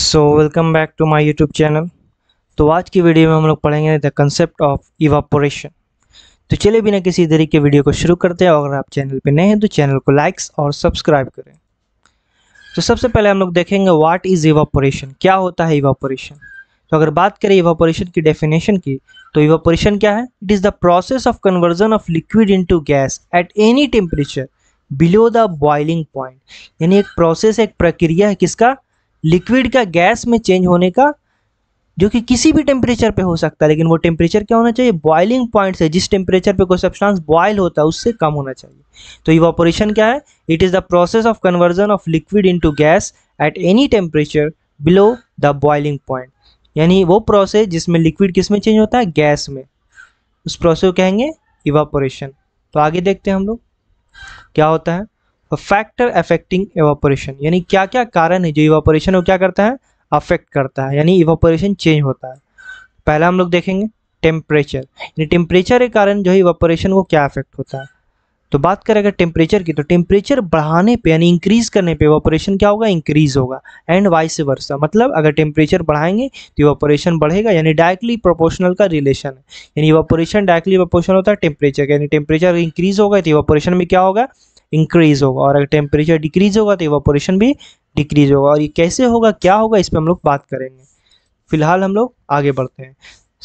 so welcome back to my YouTube channel तो आज की वीडियो में हम लोग पढ़ेंगे द कंसेप्ट ऑफ इवापोरेशन तो चलिए बिना किसी तरीके वीडियो को शुरू करते हैं अगर आप चैनल पे नए हैं तो चैनल को लाइक्स और सब्सक्राइब करें तो सबसे पहले हम लोग देखेंगे व्हाट इज़ इवापोरेशन क्या होता है इवापोरेशन तो अगर बात करें इवापोरेशन की डेफिनेशन की तो इवापोरेशन क्या है it is the process of conversion of liquid in gas at any temperature below the boiling point यानी एक प्रोसेस एक प्रक्रिया है किसका लिक्विड का गैस में चेंज होने का जो कि किसी भी टेम्परेचर पे हो सकता है लेकिन वो टेम्परेचर क्या होना चाहिए बॉइलिंग पॉइंट से जिस टेम्परेचर पे कोई सब्सटेंस बॉयल होता है उससे कम होना चाहिए तो इवापोरेशन क्या है it is the process of conversion of liquid into gas at any temperature below the boiling point यानी वो प्रोसेस जिसमें लिक्विड किस में चेंज होता है गैस में उस प्रोसेस को कहेंगे इवापोरेशन तो आगे देखते हैं हम लोग क्या होता है फैक्टर अफेक्टिंग एवापोरेशन यानी क्या क्या कारण है जो इवापोरेशन को क्या करता है अफेक्ट करता है यानी इवापोरेशन चेंज होता है पहला हम लोग देखेंगे टेम्परेचर यानी टेम्परेचर के कारण जो है इवापोरेशन को क्या अफेक्ट होता है तो बात करें अगर टेम्परेचर की तो टेम्परेचर बढ़ाने पे यानी इंक्रीज करने पे ऑपरेशन क्या होगा इंक्रीज होगा एंड वाइस वर्सा मतलब अगर टेम्परेचर बढ़ाएंगे तो ऑपरेशन बढ़ेगा यानी डायरेक्टली प्रोपोर्शनल का रिलेशन है यानी इवापोरेशन डायरेक्टली प्रोपोर्शनल होता है टेम्परेचर यानी टेम्परेचर इंक्रीज होगा तो ऑपरेशन में क्या होगा इंक्रीज होगा और अगर टेम्परेचर डिक्रीज होगा तो इवापोरेशन भी डिक्रीज होगा और ये कैसे होगा क्या होगा इस पर हम लोग बात करेंगे फिलहाल हम लोग आगे बढ़ते हैं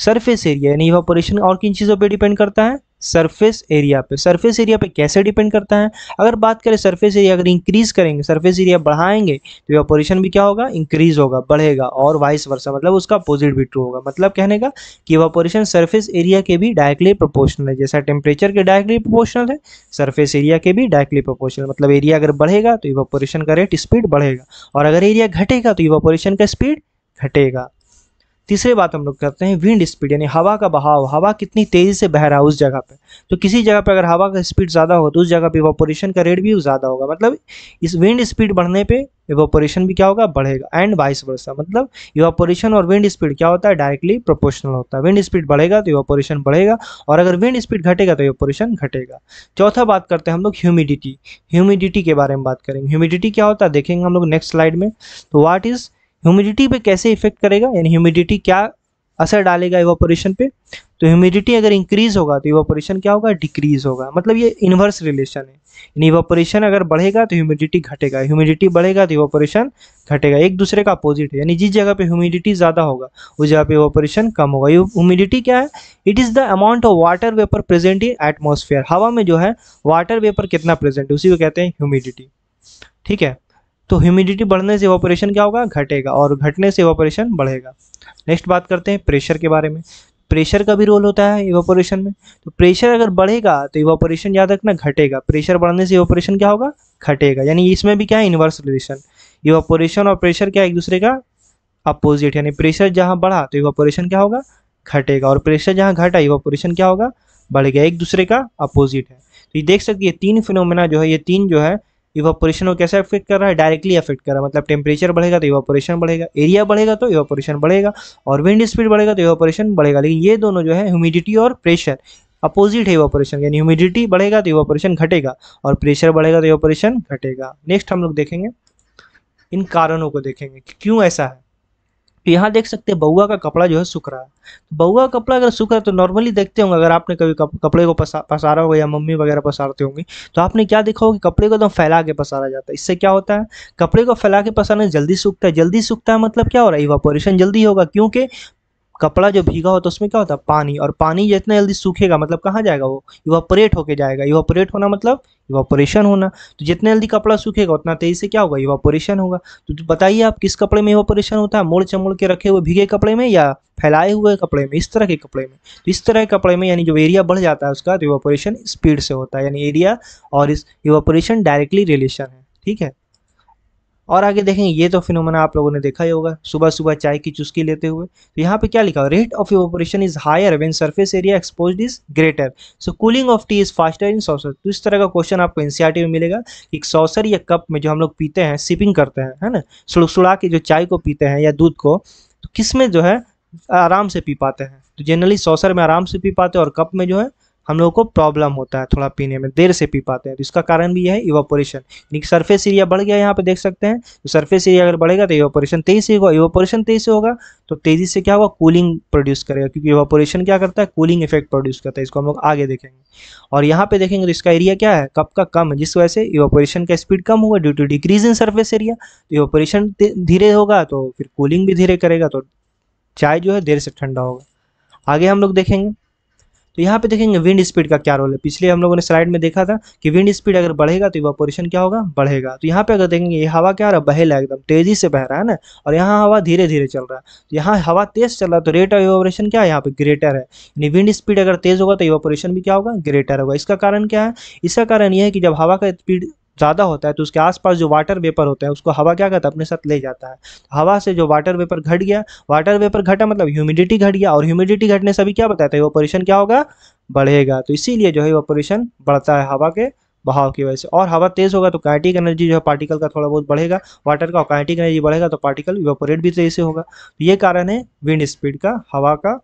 सरफेस एरिया यानी इवापोरेशन और किन चीज़ों पे डिपेंड करता है सरफेस एरिया पे सरफेस एरिया पे कैसे डिपेंड करता है अगर बात करें सरफेस एरिया अगर इंक्रीज करेंगे सरफेस एरिया बढ़ाएंगे तो इवापोरेशन भी क्या होगा इंक्रीज होगा बढ़ेगा और वाइस वर्षा मतलब उसका अपोजिट भी ट्रू होगा मतलब कहने का कि इवापोरेशन सरफेस एरिया के भी डायरेक्टली प्रोपोर्शनल है जैसा टेम्परेचर के डायरेक्टली प्रोपोर्शनल है सर्फेस एरिया के भी डायरेक्टली प्रोपोर्शनल मतलब एरिया अगर बढ़ेगा तो इवापोरेशन का रेट स्पीड बढ़ेगा और अगर एरिया घटेगा तो इवापोरेशन का स्पीड घटेगा तीसरी बात हम लोग करते हैं विंड स्पीड यानी हवा का बहाव हवा कितनी तेज़ी से बह रहा है उस जगह पे तो किसी जगह पे अगर हवा का स्पीड ज़्यादा हो तो उस जगह पे इवापोरेशन का रेट भी ज़्यादा होगा मतलब इस विंड स्पीड बढ़ने पे इवापोरेशन भी क्या होगा बढ़ेगा एंड वाइस वर्षा मतलब इवापोरेशन और विंड स्पीड क्या होता है डायरेक्टली प्रोपोर्शनल होता है विंड स्पीड बढ़ेगा तो इवापोरेशन बढ़ेगा और अगर विंड स्पीड घटेगा तो इवापोरेशन घटेगा चौथा बात करते हैं हम लोग ह्यूमिडिटी ह्यूमिडिटी के बारे में बात करेंगे ह्यूमिडिटी क्या होता है देखेंगे हम लोग नेक्स्ट स्लाइड में तो वाट इज़ ह्यूमिडिटी पे कैसे इफेक्ट करेगा यानी ह्यूमिडिटी क्या असर डालेगा इवापोरेशन पे तो ह्यूमिडिटी अगर इंक्रीज होगा तो इवापोरेशन क्या होगा डिक्रीज होगा मतलब ये इन्वर्स रिलेशन है यानी इवापोरेशन अगर बढ़ेगा तो ह्यूमिडिटी घटेगा ह्यूमिडिटी बढ़ेगा तो इवापोरेशन घटेगा एक दूसरे का अपोजिट है यानी जिस जगह पे ह्यूमिडिटी ज़्यादा होगा उस जगह पे इवापोरेशन कम होगा ये ह्यूमिडिटी क्या है it is the amount of water vapour present in atmosphere हवा में जो है वाटर वेपर कितना प्रेजेंट है उसी को कहते हैं ह्यूमिडिटी ठीक है तो ह्यूमिडिटी बढ़ने से ऑपरेशन क्या होगा घटेगा और घटने से ऑपरेशन बढ़ेगा नेक्स्ट बात करते हैं प्रेशर के बारे में प्रेशर का भी रोल होता है इवापोरेशन में तो प्रेशर अगर बढ़ेगा तो इवापोरेशन याद रखना घटेगा प्रेशर बढ़ने से इवापोरेशन क्या होगा घटेगा यानी इसमें भी क्या है इन्वर्स रिलेशन इवापोरेशन और प्रेशर क्या एक दूसरे का अपोजिट यानी प्रेशर जहाँ बढ़ा तो इवापोरेशन क्या होगा घटेगा और प्रेशर जहाँ घटा इवापोरेशन क्या होगा बढ़ गया एक दूसरे का अपोजिट है तो ये देख सकती है तीन फिनोमिना जो है ये तीन जो है इवापोरेशन को कैसे अफेक्ट कर रहा है डायरेक्टली अफेक्ट कर रहा है मतलब टेम्परेचर बढ़ेगा तो इवापोरेशन बढ़ेगा एरिया बढ़ेगा तो इवापोरेशन बढ़ेगा और विंड स्पीड बढ़ेगा तो इवापोरेशन बढ़ेगा लेकिन ये दोनों जो है ह्यूमिडिटी और प्रेशर अपोजिट है इवापोरेशन यानी ह्यूमिडिटी बढ़ेगा तो इवापोरेशन घटेगा और प्रेशर बढ़ेगा तो इवापोरेशन घटेगा नेक्स्ट हम लोग देखेंगे इन कारणों को देखेंगे क्यों ऐसा है तो यहाँ देख सकते हैं बउआ का कपड़ा जो है सूख रहा है तो बउआ का कपड़ा अगर सूख रहा है तो नॉर्मली देखते होंगे अगर आपने कभी कपड़े को पसा पसारा होगा या मम्मी वगैरह पसारते होंगे तो आपने क्या देखा होगा कपड़े को एकदम फैला के पसारा जाता है इससे क्या होता है कपड़े को फैला के पसारने जल्दी सूखता है जल्दी सूखता है मतलब क्या हो रहा है इवापोरेशन जल्दी होगा क्योंकि कपड़ा जो भीगा होता है उसमें क्या होता है पानी और पानी जितना जल्दी सूखेगा मतलब कहाँ जाएगा वो इवापोरेट होके जाएगा इवापोरेट होना मतलब इवापोरेशन होना तो जितना जल्दी कपड़ा सूखेगा उतना तेजी से क्या होगा इवापोरेशन होगा तो, तो बताइए आप किस कपड़े में इवापोरेशन होता है मोड़ चमोड़ के रखे हुए भीगे कपड़े में या फैलाए हुए कपड़े में इस तरह के कपड़े में तो इस तरह के कपड़े में यानी जो एरिया बढ़ जाता है उसका तो इवापोरेशन स्पीड से होता है यानी एरिया और इस इवापोरेशन डायरेक्टली रिलेशन है ठीक है और आगे देखें ये तो फिनोमेना आप लोगों ने देखा ही होगा सुबह सुबह चाय की चुस्की लेते हुए तो यहाँ पे क्या लिखा rate of operation is higher when surface area exposed is greater so cooling of tea is faster in saucer तो इस तरह का क्वेश्चन आपको एनसीआरटी में मिलेगा कि सॉसर या कप में जो हम लोग पीते हैं सिपिंग करते हैं है ना सुड़सुड़ा के जो चाय को पीते हैं या दूध को तो किस में जो है आराम से पी पाते हैं तो जनरली सॉसर में आराम से पी पाते हैं और कप में जो है हम लोगों को प्रॉब्लम होता है थोड़ा पीने में देर से पी पाते हैं तो इसका कारण भी यह है इवापोरेशन यानी कि सर्फेस एरिया बढ़ गया यहाँ पे देख सकते हैं तो सर्फेस एरिया अगर बढ़ेगा तो इवोपोरेशन तेजी से होगा इवापोरेशन तेजी से होगा तो तेजी से क्या होगा कूलिंग प्रोड्यूस करेगा क्योंकि इवापोरेशन क्या करता है कूलिंग इफेक्ट प्रोड्यूस करता है इसको हम लोग आगे देखेंगे और यहाँ पे देखेंगे तो इसका एरिया क्या है कप का कम है जिस वजह से इवोपोरेशन का स्पीड कम होगा due to decrease in surface area तो इवापोरेशन धीरे होगा तो फिर कूलिंग भी धीरे करेगा तो चाय जो है देर से ठंडा होगा आगे हम लोग देखेंगे तो यहाँ पे देखेंगे विंड स्पीड का क्या रोल है पिछले हम लोगों ने स्लाइड में देखा था कि विंड स्पीड अगर बढ़ेगा तो इवापोरेशन क्या होगा बढ़ेगा तो यहाँ पे अगर देखेंगे ये हवा क्या रहा है बहेला एकदम तेजी से बह रहा है ना और यहाँ हवा धीरे धीरे चल रहा है तो यहाँ हवा तेज चल रहा है तो रेट ऑफ इवापोरेशन क्या है यहाँ पे ग्रेटर है यानी विंड स्पीड अगर तेज होगा तो इवापोरेशन भी क्या होगा ग्रेटर होगा इसका कारण क्या है इसका कारण यह है कि जब हवा का स्पीड ज़्यादा होता है तो उसके आसपास जो वाटर वेपर होता है उसको हवा क्या करता है अपने साथ ले जाता है तो हवा से जो वाटर वेपर घट गया वाटर वेपर घटा मतलब ह्यूमिडिटी घट गया और ह्यूमिडिटी घटने से भी क्या बताता है ऑपरेशन क्या होगा बढ़ेगा तो इसीलिए जो है ऑपरेशन बढ़ता है हवा के बहाव की वजह से और हवा तेज़ होगा तो काइटिक एनर्जी जो है पार्टिकल का थोड़ा बहुत बढ़ेगा वाटर का काइटिक एनर्जी बढ़ेगा तो पार्टिकल इवोपोरेट भी तेज़ से होगा तो ये कारण है विंड स्पीड का हवा का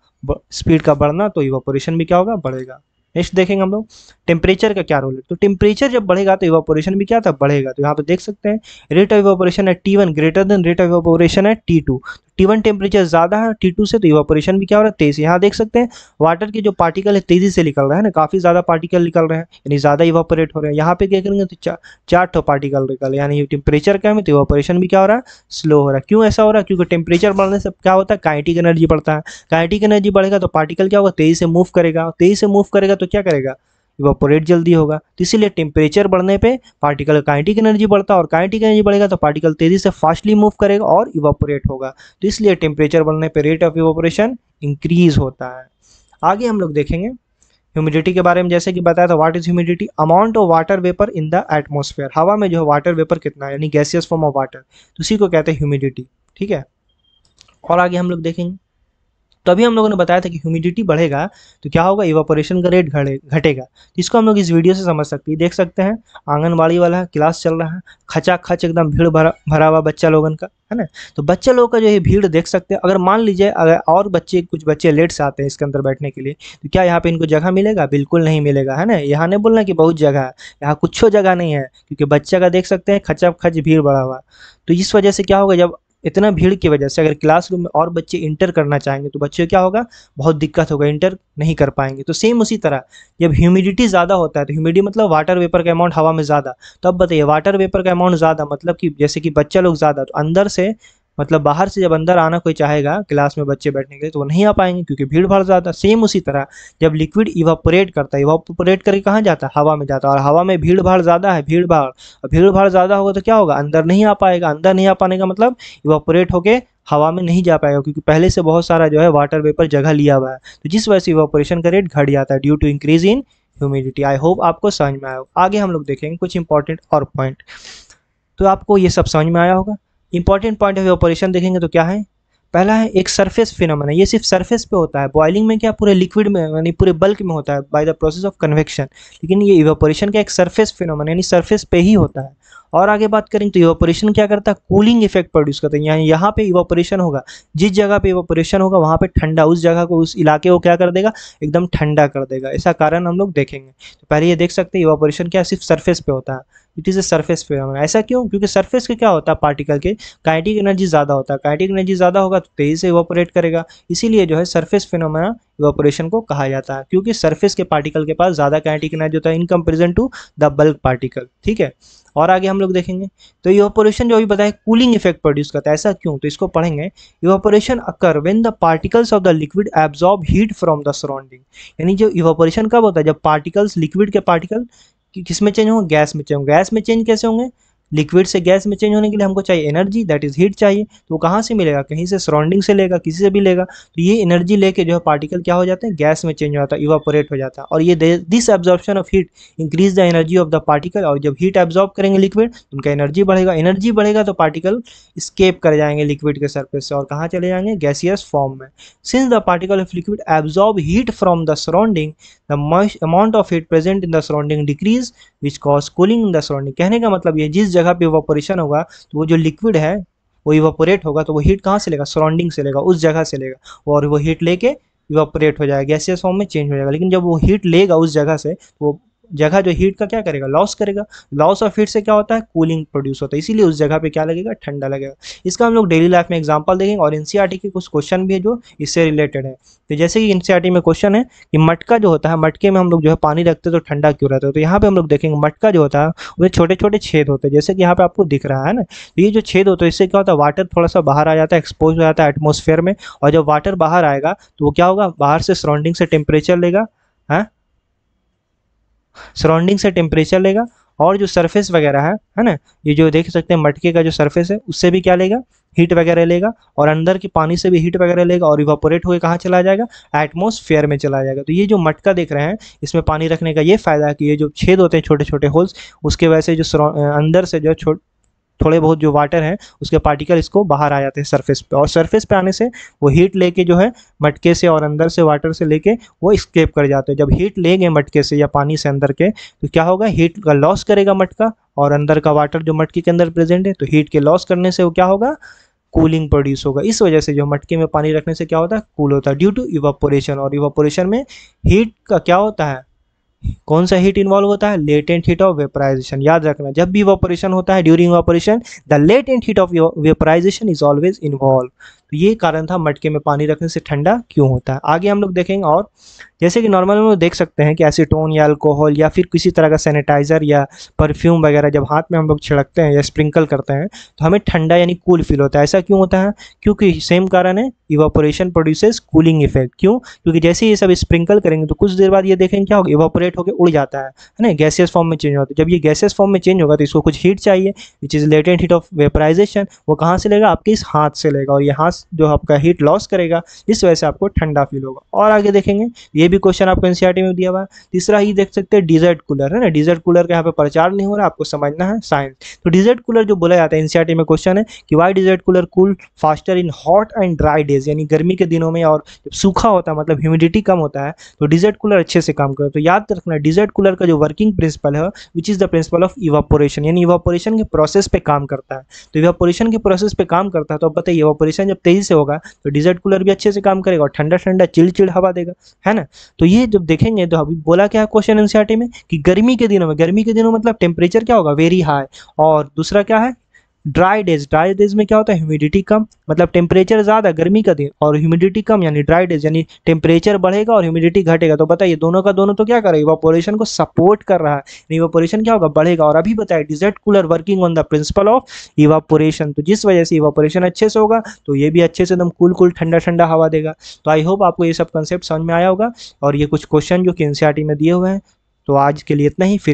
स्पीड का बढ़ना तो इवोपोरेशन भी क्या होगा बढ़ेगा नेक्स्ट देखेंगे हम लोग टेम्परेचर का क्या रोल है तो टेम्परेचर जब बढ़ेगा तो इवापोरेशन भी क्या था बढ़ेगा तो यहाँ पे देख सकते हैं रेट ऑफ इवापोरेशन है T one greater than rate of evaporation है T two T one temperature ज़्यादा है टी टू से तो इवापोरेशन भी क्या हो रहा है तेज़ यहाँ देख सकते हैं वाटर के जो पार्टिकल है तेज़ी से निकल रहा है ना काफ़ी ज़्यादा पार्टिकल निकल रहे हैं यानी ज़्यादा इवापोरेट हो रहे हैं यहाँ पे क्या करेंगे तो चार ठो पार्टिकल निकल यानी टेम्परेचर क्या है तो इवापोरेशन भी क्या हो रहा है स्लो हो रहा है क्यों ऐसा हो रहा है क्योंकि टेम्परेचर बढ़ने से क्या होता है काइटिक एनर्जी बढ़ता है काइटिक एनर्जी बढ़ेगा तो पार्टिकल क्या होगा तेज़ी से मूव करेगा तेज़ी से मूव करेगा तो क्या करेगा इवापोरेट जल्दी होगा तो इसीलिए टेम्परेचर बढ़ने पे पार्टिकल काइनेटिक एनर्जी बढ़ता है और काइनेटिक एनर्जी बढ़ेगा तो पार्टिकल तेजी से फास्टली मूव करेगा और इवापोरेट होगा तो इसलिए टेम्परेचर बढ़ने पे रेट ऑफ इवापोरेशन इंक्रीज होता है आगे हम लोग देखेंगे ह्यूमिडिटी के बारे में जैसे कि बताया था what is humidity amount of water vapour in the atmosphere हवा में जो है वाटर वेपर कितना है यानी गैसियस फॉर्म ऑफ वाटर तो उसी को कहते हैं ह्यूमिडिटी ठीक है और आगे हम लोग देखेंगे तो अभी हम लोगों ने बताया था कि ह्यूमिडिटी बढ़ेगा तो क्या होगा इवापोरेशन का रेट घटेगा तो इसको हम लोग इस वीडियो से समझ सकते हैं देख सकते हैं आंगनबाड़ी वाला क्लास चल रहा है खचा खच एकदम भीड़ भरा भरा हुआ बच्चा लोगों का है ना तो बच्चे लोगों का जो है भीड़ देख सकते हैं अगर मान लीजिए अगर और बच्चे कुछ बच्चे लेट से आते हैं इसके अंदर बैठने के लिए तो क्या यहाँ पे इनको जगह मिलेगा बिल्कुल नहीं मिलेगा है ना यहाँ नहीं बोलना कि बहुत जगह है यहाँ कुछ जगह नहीं है क्योंकि बच्चा का देख सकते हैं खचा खच भीड़ बढ़ा हुआ तो इस वजह से क्या होगा जब इतना भीड़ की वजह से अगर क्लासरूम में और बच्चे इंटर करना चाहेंगे तो बच्चे क्या होगा बहुत दिक्कत होगा इंटर नहीं कर पाएंगे तो सेम उसी तरह जब ह्यूमिडिटी ज़्यादा होता है तो ह्यूमिडिटी मतलब वाटर वेपर का अमाउंट हवा में ज़्यादा तो अब बताइए वाटर वेपर का अमाउंट ज़्यादा मतलब कि जैसे कि बच्चा लोग ज़्यादा तो अंदर से मतलब बाहर से जब अंदर आना कोई चाहेगा क्लास में बच्चे बैठने के लिए तो वो नहीं आ पाएंगे क्योंकि भीड़ भाड़ ज़्यादा सेम उसी तरह जब लिक्विड इवापोरेट करता है इवापोरेट करके कहाँ जाता है हवा में जाता है और हवा में भीड़ भाड़ ज़्यादा है भीड़ भाड़ और भीड़ भाड़ ज़्यादा होगा तो क्या होगा अंदर नहीं आ पाएगा अंदर नहीं आ पाने का मतलब इवापोरेट होकर हवा में नहीं जा पाएगा क्योंकि पहले से बहुत सारा जो है वाटर वेपर जगह लिया हुआ है तो जिस वजह से इवापोरेशन का रेट घट जाता है due to increase in humidity I hope आपको समझ में आया आगे हम लोग देखेंगे कुछ इंपॉर्टेंट और पॉइंट तो आपको ये सब समझ में आया होगा इंपॉर्टेंट पॉइंट ऑफ ऑपरेशन देखेंगे तो क्या है पहला है एक सरफेस फिनोमन है ये सिर्फ सरफेस पे होता है बॉइलिंग में क्या पूरे लिक्विड में यानी पूरे बल्क में होता है by the process of convection लेकिन ये इवेपोरेशन का एक सरफेस फिनोमन यानी सरफेस पे ही होता है और आगे बात करें तो इवापोरेशन क्या करता है कूलिंग इफेक्ट प्रोड्यूस करता है यानी यहाँ पे इवापोरेशन होगा जिस जगह पे इवापोरेशन होगा वहाँ पे ठंडा उस जगह को उस इलाके को क्या कर देगा एकदम ठंडा कर देगा ऐसा कारण हम लोग देखेंगे तो पहले ये देख सकते हैं इवापोरेशन क्या सिर्फ सर्फेस पे होता है it is a surface phenomena ऐसा क्यों क्योंकि सर्फेस के क्या होता है पार्टिकल के काइटिक एनर्जी ज़्यादा होता है काइटिक एनर्जी ज़्यादा होगा तो तेज़ी से इवापोरेट करेगा इसीलिए जो है सर्फेस फिनोमेना इवापोरेशन को कहा जाता है क्योंकि सरफेस के पार्टिकल के पास ज़्यादा काइनेटिक एनर्जी होता है in comparison to the bulk particle ठीक है और आगे हम लोग देखेंगे तो इवापोरेशन जो अभी बताया कूलिंग इफेक्ट प्रोड्यूस करता है ऐसा क्यों तो इसको पढ़ेंगे evaporation occur when the particles of the liquid absorb heat from the surrounding यानी जो इवापोरेशन कब होता है जब पार्टिकल्स लिक्विड के पार्टिकल किस में चेंज होंगे गैस में चेंज होंगे गैस में चेंज कैसे होंगे लिक्विड से गैस में चेंज होने के लिए हमको चाहिए एनर्जी दैट इज़ हीट चाहिए तो वो कहाँ से मिलेगा कहीं से सराउंडिंग से लेगा किसी से भी लेगा तो ये एनर्जी लेके जो है पार्टिकल क्या हो जाते हैं गैस में चेंज हो जाता है इवापोरेट हो जाता है और ये this absorption of heat increase the energy of the particle और जब हीट एब्जॉर्ब करेंगे लिक्विड तो उनका एनर्जी बढ़ेगा एनर्जी बढ़ेगा तो पार्टिकल स्केप कर जाएंगे लिक्विड के सर्फेस से और कहाँ चले जाएंगे गैसियस फॉर्म में since the particle of liquid absorb heat from the surrounding the amount of heat present in the surrounding decrease which cause cooling in the surrounding कहने का मतलब ये जिस जगह जगह पे इवापोरेशन होगा तो वो जो लिक्विड है वो इवापोरेट होगा तो वो हीट कहाँ से लेगा सराउंडिंग से लेगा उस जगह से लेगा और वो हीट लेके इवापोरेट हो जाएगा गैसियस फॉर्म में चेंज हो जाएगा लेकिन जब वो हीट लेगा उस जगह से तो वो जगह जो हीट का क्या करेगा लॉस करेगा लॉस ऑफ हीट से क्या होता है कूलिंग प्रोड्यूस होता है इसीलिए उस जगह पे क्या लगेगा ठंडा लगेगा इसका हम लोग डेली लाइफ में एग्जाम्पल देखेंगे और एनसीआरटी के कुछ क्वेश्चन भी है जो इससे रिलेटेड है तो जैसे कि एनसीआरटी में क्वेश्चन है कि मटका जो होता है मटके में हम लोग जो है पानी रखते तो ठंडा क्यों रहता है तो यहाँ पे हम लोग देखेंगे मटका जो होता है उसमें छोटे छोटे छेद होते हैं जैसे कि यहाँ पे आपको दिख रहा है ना तो ये जो छेद होता है इससे क्या होता है वाटर थोड़ा सा बाहर आ जाता है एक्सपोज हो जाता है एटमोसफेयर में और जब वाटर बाहर आएगा तो वो क्या होगा बाहर से सराउंडिंग से टेम्परेचर लेगा सराउंडिंग से टेम्परेचर लेगा और जो सरफेस वगैरह है है ना ये जो देख सकते हैं मटके का जो सरफेस है उससे भी क्या लेगा हीट वगैरह लेगा और अंदर के पानी से भी हीट वगैरह लेगा और इवापोरेट होकर कहाँ चला जाएगा एटमोसफेयर में चला जाएगा तो ये जो मटका देख रहे हैं इसमें पानी रखने का ये फ़ायदा है कि ये जो छेद होते हैं छोटे छोटे होल्स उसके वजह से जो अंदर से जो थोड़े बहुत जो वाटर है उसके पार्टिकल इसको बाहर आ जाते हैं सरफेस पे और सरफेस पे आने से वो हीट लेके जो है मटके से और अंदर से वाटर से लेके वो स्केप कर जाते हैं जब हीट लेंगे मटके से या पानी से अंदर के तो क्या होगा हीट का लॉस करेगा मटका और अंदर का वाटर जो मटके के अंदर प्रेजेंट है तो हीट के लॉस करने से वो क्या होगा कूलिंग प्रोड्यूस होगा इस वजह से जो मटके में पानी रखने से क्या होता है कूल होता है ड्यू टू इवापोरेशन और इवापोरेशन में हीट का क्या होता है कौन सा हीट इन्वॉल्व होता है लेटेंट हीट ऑफ वेपराइजेशन याद रखना जब भी वेपोरेशन होता है during evaporation the latent heat of vaporisation is always involve ये कारण था मटके में पानी रखने से ठंडा क्यों होता है आगे हम लोग देखेंगे और जैसे कि नॉर्मल हम लोग देख सकते हैं कि एसीटोन या अल्कोहल या फिर किसी तरह का सैनिटाइज़र या परफ्यूम वगैरह जब हाथ में हम लोग छिड़कते हैं या स्प्रिंकल करते हैं तो हमें ठंडा यानी कूल फील होता है ऐसा क्यों होता है क्योंकि सेम कारण है इवापोरेशन प्रोड्यूसेस कूलिंग इफेक्ट क्यों क्योंकि जैसे ये सब स्प्रिंकल करेंगे तो कुछ देर बाद ये देखेंगे क्या होगा इवापोरेट होकर उड़ जाता है है ना गैसियस फॉर्म में चेंज होता है जब ये गैसियस फॉर्म में चेंज होगा तो इसको कुछ हीट चाहिए which is latent heat of vaporisation वो कहाँ से लेगा आपके इस हाथ से लेगा और ये हाथ जो आपका हीट लॉस करेगा इस वजह से आपको ठंडा फील होगा और आगे देखेंगे ये भी क्वेश्चन आपको एनसीआर में दिया हुआ है तीसरा ही देख सकते हैं डिजर्ट कूलर है ना डिजर्ट कूलर का यहाँ पे प्रचार नहीं हो रहा आपको समझना है साइंस तो डिजर्ट कूलर जो बोला जाता है एनसीआर में क्वेश्चन है कि why desert cooler cool faster in hot and dry days यानी गर्मी के दिनों में और सूखा होता है मतलब ह्यूमिडिटी कम होता है तो डिजर्ट कूलर अच्छे से काम करता है तो याद रखना डिजर्ट कूलर का जो वर्किंग प्रिंसिपल है which is the principle of evaporation यानी इवापोरेशन के प्रोसेस पे काम करता है तो इवापोरेशन के प्रोसेस पे काम करता है तो आप बताइए इवापोरेशन जब सही से होगा तो डिजर्ट कूलर भी अच्छे से काम करेगा और ठंडा ठंडा चिल चिल हवा देगा है ना तो ये जब देखेंगे तो अभी बोला क्या क्वेश्चन एनसीआरटी में कि गर्मी के दिनों में गर्मी के दिनों मतलब टेम्परेचर क्या होगा वेरी हाई और दूसरा क्या है ड्राई डेज ड्राई डेज में क्या होता है ह्यूमिडिटी कम मतलब टेम्परेचर ज़्यादा गर्मी का दिन और ह्यूमिडिटी कम यानी ड्राई डेज यानी टेम्परेचर बढ़ेगा और ह्यूमिडिटी घटेगा तो बताइए दोनों का दोनों तो क्या कर रहा है इवापोरेशन को सपोर्ट कर रहा है इवापोरेशन क्या होगा बढ़ेगा और अभी बताया desert cooler working on the principle of evaporation तो जिस वजह से इवापोरेशन अच्छे से होगा तो ये भी अच्छे से एकदम कूल कूल ठंडा ठंडा हवा देगा तो आई होप आपको ये सब कंसेप्ट समझ में आया होगा और ये कुछ क्वेश्चन जो कि एन में दिए हुए हैं तो आज के लिए इतना ही फिर